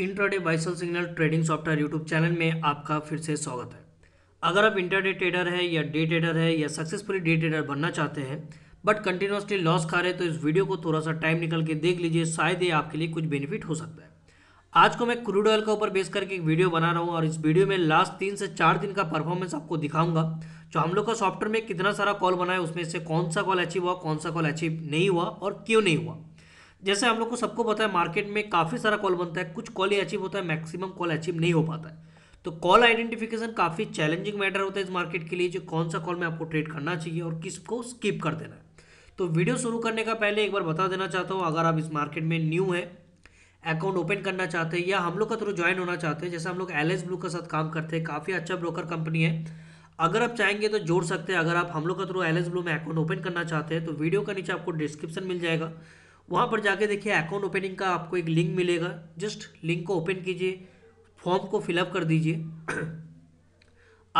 intraday buy sell signal trading software YouTube channel में आपका फिर से स्वागत है अगर आप इंट्राडे ट्रेडर है या डे ट्रेडर है या सक्सेसफुली डे ट्रेडर बनना चाहते हैं बट कंटिन्यूसली लॉस खा रहे तो इस वीडियो को थोड़ा सा टाइम निकल के देख लीजिए शायद ये आपके लिए कुछ बेनिफिट हो सकता है आज को मैं क्रूड ऑयल के ऊपर बेस करके एक वीडियो बना रहा हूँ और इस वीडियो में लास्ट तीन से चार दिन का परफॉर्मेंस आपको दिखाऊंगा जो तो हम लोग का सॉफ्टवेयर में कितना सारा कॉल बना है उसमें से कौन सा कॉल अचीव हुआ कौन सा कॉल अचीव नहीं हुआ और क्यों नहीं हुआ जैसे हम लोग को सबको पता है मार्केट में काफ़ी सारा कॉल बनता है कुछ कॉल ही अचीव होता है मैक्सिमम कॉल अचीव नहीं हो पाता है तो कॉल आइडेंटिफिकेशन काफ़ी चैलेंजिंग मैटर होता है इस मार्केट के लिए जो कौन सा कॉल में आपको ट्रेड करना चाहिए और किसको स्किप कर देना है तो वीडियो शुरू करने का पहले एक बार बता देना चाहता हूँ अगर आप इस मार्केट में न्यू है अकाउंट ओपन करना चाहते हैं या हम लोग का थ्रू ज्वाइन होना चाहते हैं जैसे हम लोग एल ब्लू के साथ काम करते हैं काफ़ी अच्छा ब्रोकर कंपनी है अगर आप चाहेंगे तो जोड़ सकते हैं अगर आप हम लोग का थ्रू एल ब्लू में अकाउंट ओपन करना चाहते हैं तो वीडियो का नीचे आपको डिस्क्रिप्शन मिल जाएगा वहाँ पर जाके देखिए अकाउंट ओपनिंग का आपको एक लिंक मिलेगा जस्ट लिंक को ओपन कीजिए फॉर्म को फिलअप कर दीजिए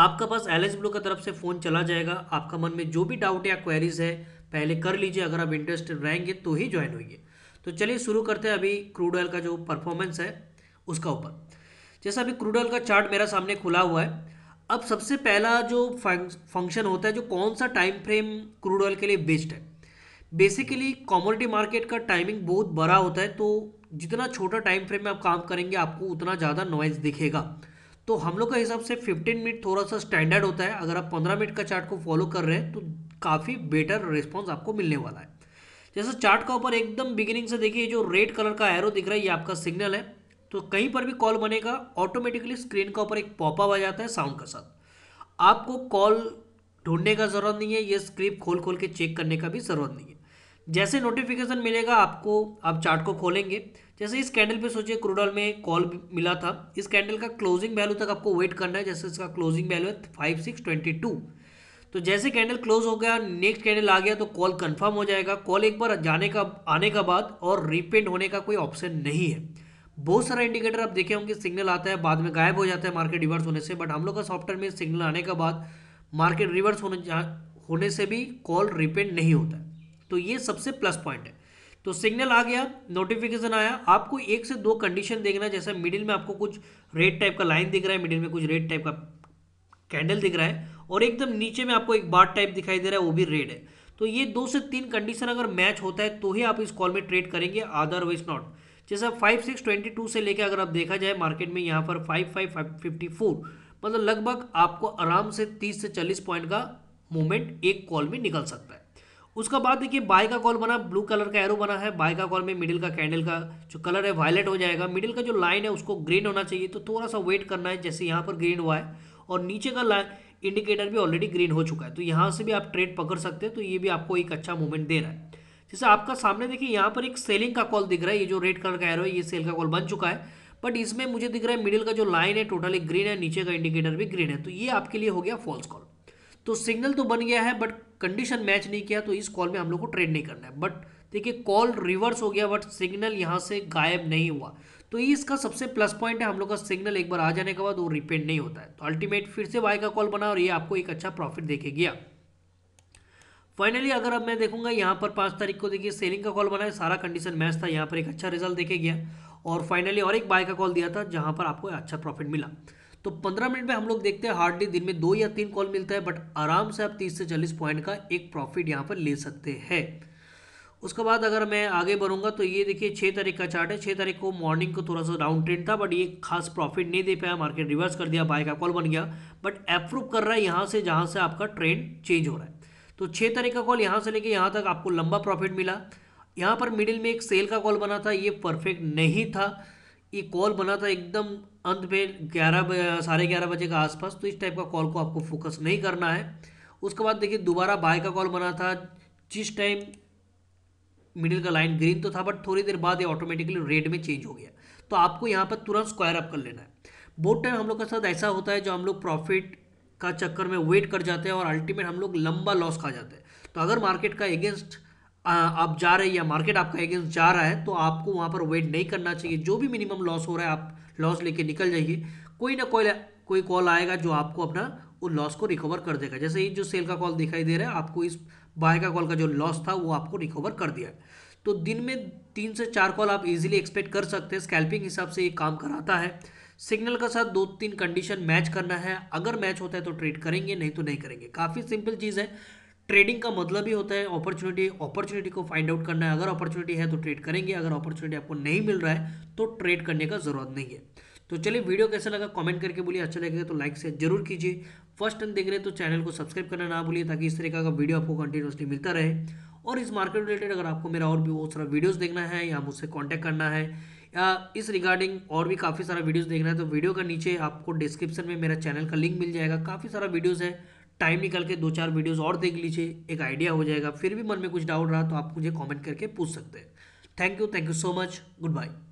आपका पास एल एस ब्लू की तरफ से फ़ोन चला जाएगा आपका मन में जो भी डाउट या क्वेरीज है पहले कर लीजिए अगर आप इंटरेस्टेड रहेंगे तो ही ज्वाइन होइए तो चलिए शुरू करते हैं अभी क्रूड ऑयल का जो परफॉर्मेंस है उसका ऊपर जैसा अभी क्रूड ऑयल का चार्ट मेरा सामने खुला हुआ है अब सबसे पहला जो फंक्शन होता है जो कौन सा टाइम फ्रेम क्रूड ऑयल के लिए बेस्ट है बेसिकली कॉमोडिटी मार्केट का टाइमिंग बहुत बड़ा होता है तो जितना छोटा टाइम फ्रेम में आप काम करेंगे आपको उतना ज़्यादा नॉइज दिखेगा तो हम लोग का हिसाब से 15 मिनट थोड़ा सा स्टैंडर्ड होता है अगर आप 15 मिनट का चार्ट को फॉलो कर रहे हैं तो काफ़ी बेटर रिस्पॉन्स आपको मिलने वाला है जैसे चार्ट का ऊपर एकदम बिगिनिंग से देखिए जो रेड कलर का एरो दिख रहा है ये आपका सिग्नल है तो कहीं पर भी कॉल बनेगा ऑटोमेटिकली स्क्रीन का ऊपर एक पॉपअप आ जाता है साउंड के साथ आपको कॉल ढूंढने का ज़रूरत नहीं है ये स्क्रिप्ट खोल खोल के चेक करने का भी ज़रूरत नहीं है जैसे नोटिफिकेशन मिलेगा आपको आप चार्ट को खोलेंगे जैसे इस कैंडल पे सोचिए क्रूडल में कॉल मिला था इस कैंडल का क्लोजिंग वैल्यू तक आपको वेट करना है जैसे इसका क्लोजिंग वैल्यू है फाइव सिक्स ट्वेंटी टू तो जैसे कैंडल क्लोज हो गया नेक्स्ट कैंडल आ गया तो कॉल कन्फर्म हो जाएगा कॉल एक बार जाने का आने का बाद और रिपेंट होने का कोई ऑप्शन नहीं है बहुत सारा इंडिकेटर आप देखे होंगे सिग्नल आता है बाद में गायब हो जाता है मार्केट रिवर्स होने से बट हम लोग का सॉफ्टवेयर में सिग्नल आने का बाद मार्केट रिवर्स होने होने से भी कॉल रिपेंट नहीं होता है तो ये सबसे प्लस पॉइंट है तो सिग्नल आ गया नोटिफिकेशन आया आपको एक से दो कंडीशन देखना जैसे मिडिल में आपको कुछ रेड टाइप का लाइन दिख रहा है मिडिल में कुछ रेड टाइप का कैंडल दिख रहा है और एकदम नीचे में आपको एक बार टाइप दिखाई दे रहा है वो भी रेड है तो ये दो से तीन कंडीशन अगर मैच होता है तो ही आप इस कॉल में ट्रेड करेंगे अदरवाइज नॉट जैसे फाइव सिक्स ट्वेंटी टू से लेकर अगर आप देखा जाए मार्केट में यहाँ पर five five five fifty four मतलब लगभग आपको आराम से तीस से चालीस पॉइंट का मूवमेंट एक कॉल में निकल सकता है उसका बाद देखिए बाय का कॉल बना ब्लू कलर का एरो बना है बाय का कॉल में मिडिल का कैंडल का जो कलर है वायलेट हो जाएगा मिडिल का जो लाइन है उसको ग्रीन होना चाहिए तो थोड़ा सा वेट करना है जैसे यहाँ पर ग्रीन हुआ है और नीचे का लाइन इंडिकेटर भी ऑलरेडी ग्रीन हो चुका है तो यहाँ से भी आप ट्रेड पकड़ सकते हैं तो ये भी आपको एक अच्छा मूवमेंट दे रहा है जैसे आपका सामने देखिए यहाँ पर एक सेलिंग का कॉल दिख रहा है ये जो रेड कलर का एरो है ये सेल का कॉल बन चुका है बट इसमें मुझे दिख रहा है मिडिल का जो लाइन है टोटली ग्रीन है नीचे का इंडिकेटर भी ग्रीन है तो ये आपके लिए हो गया फॉल्स कॉल तो सिग्नल तो बन गया है बट कंडीशन मैच नहीं किया तो इस कॉल में हम लोग को ट्रेड नहीं करना है बट देखिए कॉल रिवर्स हो गया बट सिग्नल यहाँ से गायब नहीं हुआ तो ये इसका सबसे प्लस पॉइंट है हम लोग का सिग्नल एक बार आ जाने के बाद वो रिपेंड नहीं होता है तो अल्टीमेट फिर से वाई का कॉल बना और ये आपको एक अच्छा प्रॉफिट देखे गया फाइनली अगर अब मैं देखूंगा यहाँ पर पाँच तारीख को देखिए सेलिंग का कॉल बना है सारा कंडीशन मैच था यहाँ पर एक अच्छा रिजल्ट देखे गया और फाइनली और एक बाय का कॉल दिया था जहाँ पर आपको अच्छा प्रॉफिट मिला तो 15 मिनट में हम लोग देखते हैं हार्डली दिन में दो या तीन कॉल मिलता है बट आराम से आप 30 से 40 पॉइंट का एक प्रॉफिट यहाँ पर ले सकते हैं उसके बाद अगर मैं आगे बढ़ूंगा तो ये देखिए छः तारीख का चार्ट है छः तारीख को मॉर्निंग को थोड़ा सा डाउन ट्रेंड था बट ये खास प्रॉफिट नहीं दे पाया मार्केट रिवर्स कर दिया बाय का कॉल बन गया बट अप्रूव कर रहा है यहाँ से जहाँ से आपका ट्रेंड चेंज हो रहा है तो छः तारीख का कॉल यहाँ से लेके यहाँ तक आपको लंबा प्रॉफिट मिला यहाँ पर मिडिल में एक सेल का कॉल बना था ये परफेक्ट नहीं था ये कॉल बना था एकदम अंत में ग्यारह साढ़े ग्यारह बजे के आसपास तो इस टाइप का कॉल को आपको फोकस नहीं करना है उसके बाद देखिए दोबारा बाय का कॉल बना था जिस टाइम मिडिल का लाइन ग्रीन तो था बट थोड़ी देर बाद ये ऑटोमेटिकली रेड में चेंज हो गया तो आपको यहाँ पर तुरंत स्क्वायर अप कर लेना है बहुत टाइम हम लोग के साथ ऐसा होता है जो हम लोग प्रॉफिट का चक्कर में वेट कर जाते हैं और अल्टीमेट हम लोग लंबा लॉस खा जाते हैं तो अगर मार्केट का अगेंस्ट आप जा रहे हैं या मार्केट आपका अगेंस्ट जा रहा है तो आपको वहाँ पर वेट नहीं करना चाहिए जो भी मिनिमम लॉस हो रहा है आप लॉस लेके निकल जाइए कोई ना कोई कोई कॉल आएगा जो आपको अपना वो लॉस को रिकवर कर देगा जैसे ये जो सेल का कॉल दिखाई दे रहा है आपको इस बाय का कॉल का जो लॉस था वो आपको रिकवर कर दिया तो दिन में तीन से चार कॉल आप इजीली एक्सपेक्ट कर सकते हैं स्कैल्पिंग हिसाब से ये काम कराता है सिग्नल का साथ दो तीन कंडीशन मैच करना है अगर मैच होता है तो ट्रेड करेंगे नहीं तो नहीं करेंगे काफ़ी सिंपल चीज़ है ट्रेडिंग का मतलब ही होता है अपॉर्चुनिटी अपॉर्चुनिटी को फाइंड आउट करना है अगर अपॉर्चुनिटी है तो ट्रेड करेंगे अगर अपॉर्चुनिटी आपको नहीं मिल रहा है तो ट्रेड करने का जरूरत नहीं है तो चलिए वीडियो कैसा लगा कमेंट करके बोलिए अच्छा लगेगा तो लाइक से जरूर कीजिए फर्स्ट टाइम देख रहे हैं तो चैनल को सब्सक्राइब करना ना भूलिए ताकि इस तरीके का वीडियो आपको कंटिन्यूसली मिलता रहे और इस मार्केट रिलेटेड अगर आपको मेरा और भी बहुत सारा वीडियोस देखना है या मुझसे कांटेक्ट करना है या इस रिगार्डिंग और भी काफ़ी सारा वीडियोस देखना है तो वीडियो का नीचे आपको डिस्क्रिप्शन में मेरा चैनल का लिंक मिल जाएगा काफ़ी सारा वीडियोस है टाइम निकल के दो चार वीडियोस और देख लीजिए एक आइडिया हो जाएगा फिर भी मन में कुछ डाउट रहा तो आप मुझे कमेंट करके पूछ सकते हैं thank you thank you so much good bye